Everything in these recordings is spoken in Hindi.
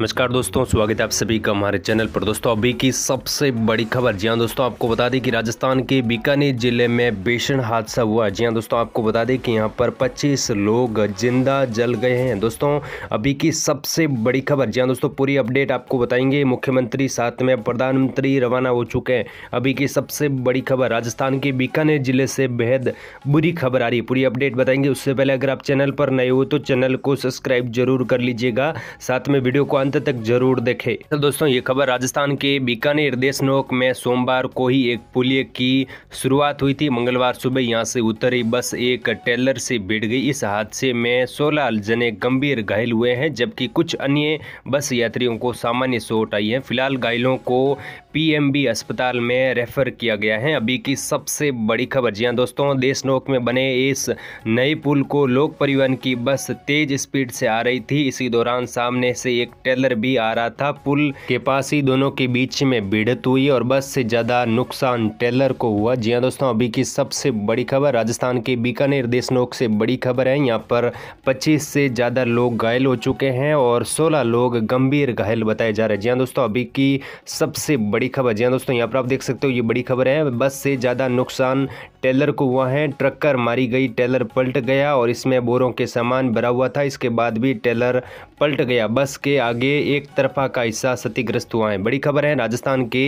नमस्कार दोस्तों स्वागत है आप सभी का हमारे चैनल पर दोस्तों अभी की सबसे बड़ी खबर जी हाँ दोस्तों आपको बता दें कि राजस्थान के बीकानेर जिले में भीषण हादसा हुआ जी हाँ दोस्तों आपको बता दें कि यहाँ पर 25 लोग जिंदा जल गए हैं दोस्तों अभी की सबसे बड़ी खबर जी हाँ दोस्तों पूरी अपडेट आपको बताएंगे मुख्यमंत्री साथ में प्रधानमंत्री रवाना हो चुके हैं अभी की सबसे बड़ी खबर राजस्थान के बीकानेर जिले से बेहद बुरी खबर आ रही है पूरी अपडेट बताएंगे उससे पहले अगर आप चैनल पर नए हो तो चैनल को सब्सक्राइब जरूर कर लीजिएगा साथ में वीडियो को अंत तक जरूर देखे तो दोस्तों ये खबर राजस्थान के बीकानेर देशनोक में सोमवार को ही एक पुलिय की शुरुआत हुई थी मंगलवार सुबह यहाँ से उतरी बस एक टेलर से भिड़ गई इस हादसे में सोलह जने गंभीर घायल हुए हैं जबकि कुछ अन्य बस यात्रियों को सामान्य चोट आई है फिलहाल घायलों को पीएमबी अस्पताल में रेफर किया गया है अभी की सबसे बड़ी खबर जी हाँ दोस्तों देशनोक में बने इस नए पुल को लोक परिवहन की बस तेज स्पीड से आ रही थी इसी दौरान सामने से एक टेलर ट्रेलर भी आ रहा था पुल के पास ही दोनों के बीच में भिड़त हुई और बस से ज़्यादा नुकसान ट्रेलर को हुआ जी हाँ दोस्तों अभी की सबसे बड़ी खबर राजस्थान के बीकानेर देशनोक से बड़ी खबर है यहाँ पर पच्चीस से ज़्यादा लोग घायल हो चुके हैं और सोलह लोग गंभीर घायल बताए जा रहे हैं जी हाँ दोस्तों अभी की सबसे बड़ी खबर जी हाँ दोस्तों यहाँ पर आप देख सकते हो ये बड़ी खबर है बस से ज़्यादा नुकसान टेलर को हुआ है ट्रक्कर मारी गई टेलर पलट गया और इसमें बोरों के सामान भरा हुआ था इसके बाद भी टेलर पलट गया बस के आगे ये एक तरफा का हिस्सा क्षतिग्रस्त हुआ है बड़ी खबर है राजस्थान के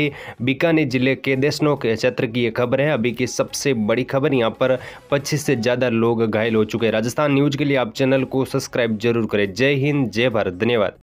बीकानेर जिले के देशनों के क्षेत्र की ये खबर है अभी की सबसे बड़ी खबर यहाँ पर पच्चीस से ज़्यादा लोग घायल हो चुके हैं राजस्थान न्यूज के लिए आप चैनल को सब्सक्राइब जरूर करें जय हिंद जय भारत धन्यवाद